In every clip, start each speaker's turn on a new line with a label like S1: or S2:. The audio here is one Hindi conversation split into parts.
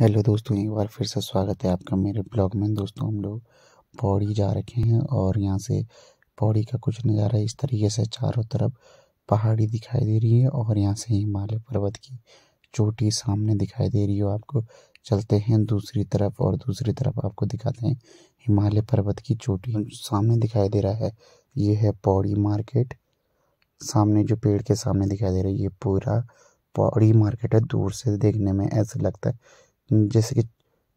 S1: हेलो दोस्तों एक बार फिर से स्वागत है आपका मेरे ब्लॉग में दोस्तों हम लोग पौड़ी जा रखे हैं और यहाँ से पौड़ी का कुछ नज़ारा इस तरीके से चारों तरफ पहाड़ी दिखाई दे रही है और यहाँ से हिमालय पर्वत की चोटी सामने दिखाई दे रही हो आपको चलते हैं दूसरी तरफ और दूसरी तरफ आपको दिखाते हैं हिमालय पर्वत की चोटी सामने दिखाई दे रहा है ये है पौड़ी मार्केट सामने जो पेड़ के सामने दिखाई दे रही है ये पूरा पौड़ी मार्केट है दूर से देखने में ऐसा लगता है जैसे कि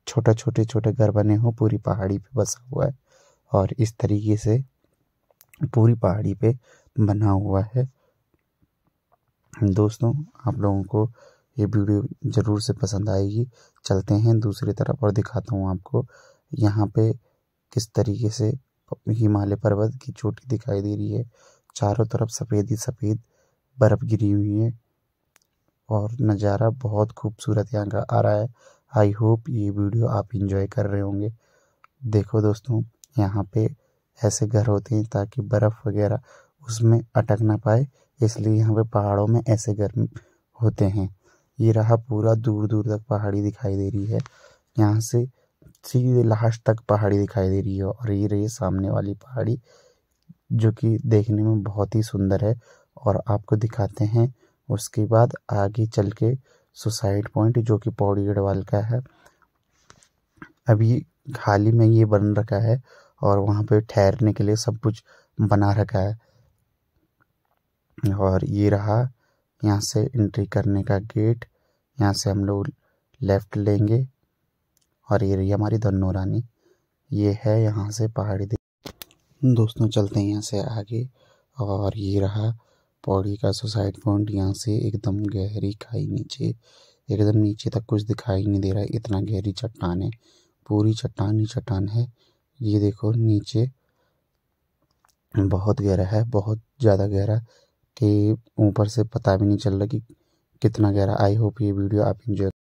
S1: छोटा छोटे छोटे घर बने हों पूरी पहाड़ी पे बसा हुआ है और इस तरीके से पूरी पहाड़ी पे बना हुआ है दोस्तों आप लोगों को ये वीडियो ज़रूर से पसंद आएगी चलते हैं दूसरी तरफ और दिखाता हूँ आपको यहाँ पे किस तरीके से हिमालय पर्वत की चोटी दिखाई दे रही है चारों तरफ सफ़ेद ही सफ़ेद बर्फ़ गिरी हुई है और नज़ारा बहुत खूबसूरत यहाँ का आ रहा है आई होप ये वीडियो आप इंजॉय कर रहे होंगे देखो दोस्तों यहाँ पे ऐसे घर होते हैं ताकि बर्फ़ वगैरह उसमें अटक ना पाए इसलिए यहाँ पे पहाड़ों में ऐसे घर होते हैं ये रहा पूरा दूर दूर तक पहाड़ी दिखाई दे रही है यहाँ से सीधे लास्ट तक पहाड़ी दिखाई दे रही है और ये रही सामने वाली पहाड़ी जो कि देखने में बहुत ही सुंदर है और आपको दिखाते हैं उसके बाद आगे चल के सुसाइड पॉइंट जो कि पौड़ी गढ़वाल का है अभी हाल ही में ये बन रखा है और वहाँ पे ठहरने के लिए सब कुछ बना रखा है और ये रहा यहाँ से एंट्री करने का गेट यहाँ से हम लोग लेफ़्ट लेंगे और ये रही हमारी धन्नो रानी ये है यहाँ से पहाड़ी दोस्तों चलते हैं यहाँ से आगे और ये रहा पौड़ी का सुसाइड पॉइंट यहाँ से एकदम गहरी खाई नीचे एकदम नीचे तक कुछ दिखाई नहीं दे रहा है इतना गहरी चट्टान है पूरी चट्टान ही चट्टान है ये देखो नीचे बहुत गहरा है बहुत ज़्यादा गहरा कि ऊपर से पता भी नहीं चल रहा कि कितना गहरा आई होप ये वीडियो आप इंजॉय